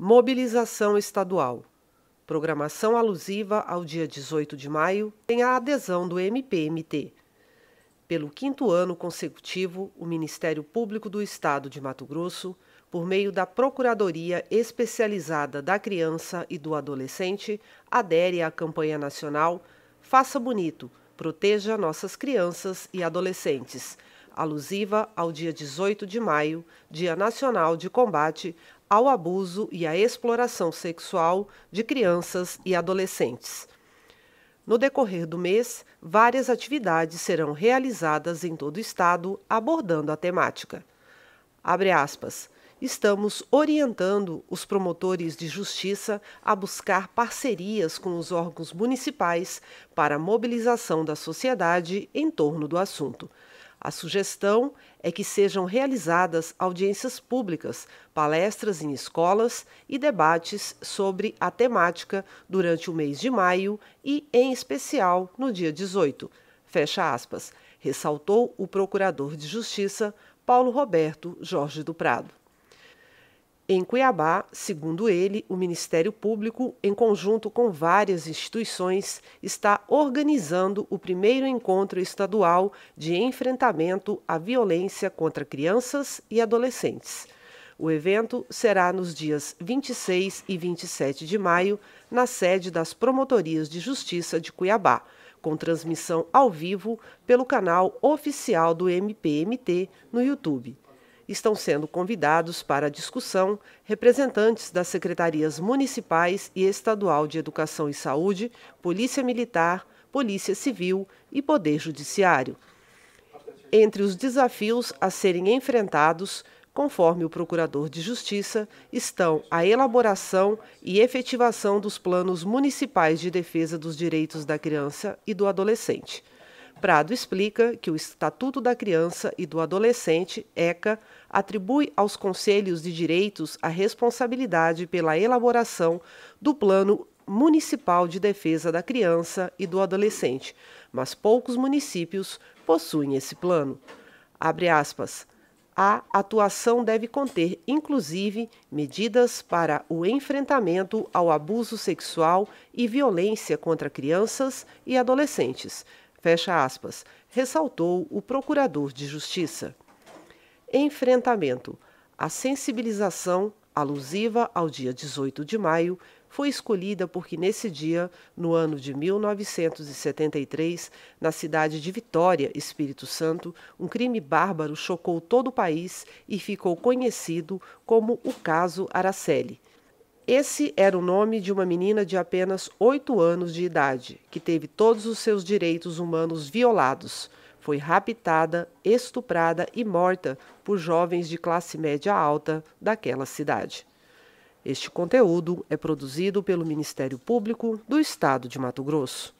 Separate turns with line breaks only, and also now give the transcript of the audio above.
Mobilização estadual. Programação alusiva ao dia 18 de maio tem a adesão do MPMT. Pelo quinto ano consecutivo, o Ministério Público do Estado de Mato Grosso, por meio da Procuradoria Especializada da Criança e do Adolescente, adere à campanha nacional Faça Bonito, Proteja Nossas Crianças e Adolescentes alusiva ao dia 18 de maio, Dia Nacional de Combate ao Abuso e à Exploração Sexual de Crianças e Adolescentes. No decorrer do mês, várias atividades serão realizadas em todo o estado abordando a temática. Abre aspas estamos orientando os promotores de justiça a buscar parcerias com os órgãos municipais para a mobilização da sociedade em torno do assunto. A sugestão é que sejam realizadas audiências públicas, palestras em escolas e debates sobre a temática durante o mês de maio e, em especial, no dia 18. Fecha aspas, ressaltou o Procurador de Justiça Paulo Roberto Jorge do Prado. Em Cuiabá, segundo ele, o Ministério Público, em conjunto com várias instituições, está organizando o primeiro encontro estadual de enfrentamento à violência contra crianças e adolescentes. O evento será nos dias 26 e 27 de maio, na sede das Promotorias de Justiça de Cuiabá, com transmissão ao vivo pelo canal oficial do MPMT no YouTube estão sendo convidados para a discussão representantes das secretarias municipais e estadual de Educação e Saúde, Polícia Militar, Polícia Civil e Poder Judiciário. Entre os desafios a serem enfrentados, conforme o Procurador de Justiça, estão a elaboração e efetivação dos planos municipais de defesa dos direitos da criança e do adolescente. Prado explica que o Estatuto da Criança e do Adolescente, ECA, atribui aos conselhos de direitos a responsabilidade pela elaboração do Plano Municipal de Defesa da Criança e do Adolescente, mas poucos municípios possuem esse plano. Abre aspas. A atuação deve conter, inclusive, medidas para o enfrentamento ao abuso sexual e violência contra crianças e adolescentes, Fecha aspas, ressaltou o procurador de Justiça. Enfrentamento. A sensibilização, alusiva ao dia 18 de maio, foi escolhida porque nesse dia, no ano de 1973, na cidade de Vitória, Espírito Santo, um crime bárbaro chocou todo o país e ficou conhecido como o caso Araceli. Esse era o nome de uma menina de apenas oito anos de idade, que teve todos os seus direitos humanos violados. Foi raptada, estuprada e morta por jovens de classe média alta daquela cidade. Este conteúdo é produzido pelo Ministério Público do Estado de Mato Grosso.